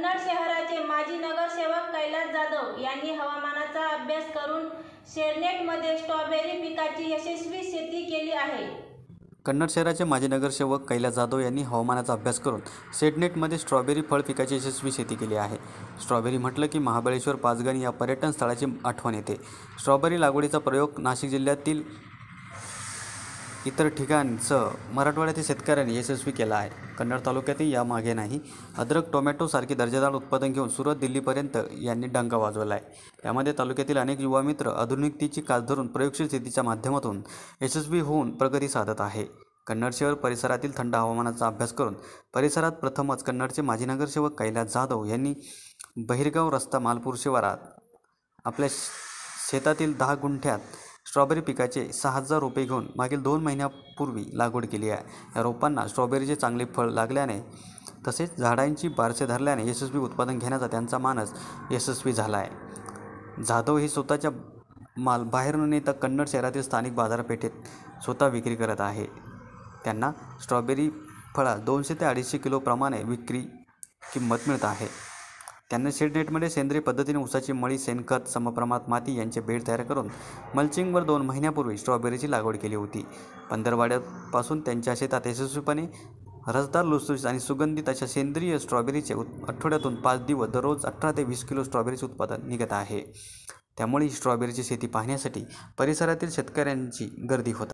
कन्नड शहराचे माजी नगरसेवक कैलास जाधव यांनी हवामानाचा अभ्यास करून शेरनेटमध्ये स्ट्रॉबेरी पिकाची यशस्वी शेती केली आहे कन्नड शहराचे माजी नगरसेवक कैलास जाधव यांनी हवामानाचा अभ्यास करून सेडनेटमध्ये स्ट्रॉबेरी फळ पिकाची यशस्वी शेती केली आहे स्ट्रॉबेरी म्हटलं की महाबळेश्वर पाचगणी या पर्यटन स्थळाची आठवण येते स्ट्रॉबेरी लागवडीचा प्रयोग नाशिक जिल्ह्यातील इतर ठिकाणचं मराठवाड्यातील शेतकऱ्यांनी यशस्वी केला आहे कन्नड तालुक्यातही यामागे नाही अद्रक टोमॅटोसारखी दर्जेदार उत्पादन घेऊन सुरत दिल्लीपर्यंत यांनी डंका वाजवला आहे यामध्ये तालुक्यातील अनेक युवा मित्र आधुनिकतेची कास धरून प्रयोगशील शेतीच्या माध्यमातून यशस्वी होऊन प्रगती साधत आहे कन्नड शहर परिसरातील थंड हवामानाचा अभ्यास करून परिसरात प्रथमच कन्नडचे माजी नगरसेवक कैलास जाधव यांनी बहिरगाव रस्ता मालपूर शिवारात आपल्या शेतातील दहा गुंठ्यात स्ट्रॉबेरी पिकाचे सहा हजार रोपे घेऊन मागील दोन महिन्यापूर्वी लागवड केली आहे या रोपांना स्ट्रॉबेरीचे चांगले फळ लागल्याने तसेच झाडांची बारसे धरल्याने यशस्वी उत्पादन घेण्याचा त्यांचा मानस यशस्वी झाला आहे जाधव हे स्वतःच्या माल बाहेर न नेता कन्नड शहरातील स्थानिक बाजारपेठेत स्वतः विक्री करत आहे त्यांना स्ट्रॉबेरी फळा दोनशे ते अडीचशे किलोप्रमाणे विक्री किंमत मिळत आहे त्यांनी सिडनेटमध्ये सेंद्रिय पद्धतीने ऊसाची मळी शेणखत समप्रमाणात माती यांचे बेड तयार करून मल्चिंगवर दोन महिन्यापूर्वी स्ट्रॉबेरीची लागवड केली होती पंधरवाड्यापासून त्यांच्या शेतात यशस्वीपणे रसदार लुसलुस आणि सुगंधित अशा सेंद्रिय स्ट्रॉबेरीचे उत् आठवड्यातून पाच दिवस दररोज अठरा ते वीस किलो स्ट्रॉबेरीचे उत्पादन निघत आहे त्यामुळे ही स्ट्रॉबेरीची शेती पाहण्यासाठी परिसरातील शेतकऱ्यांची गर्दी होत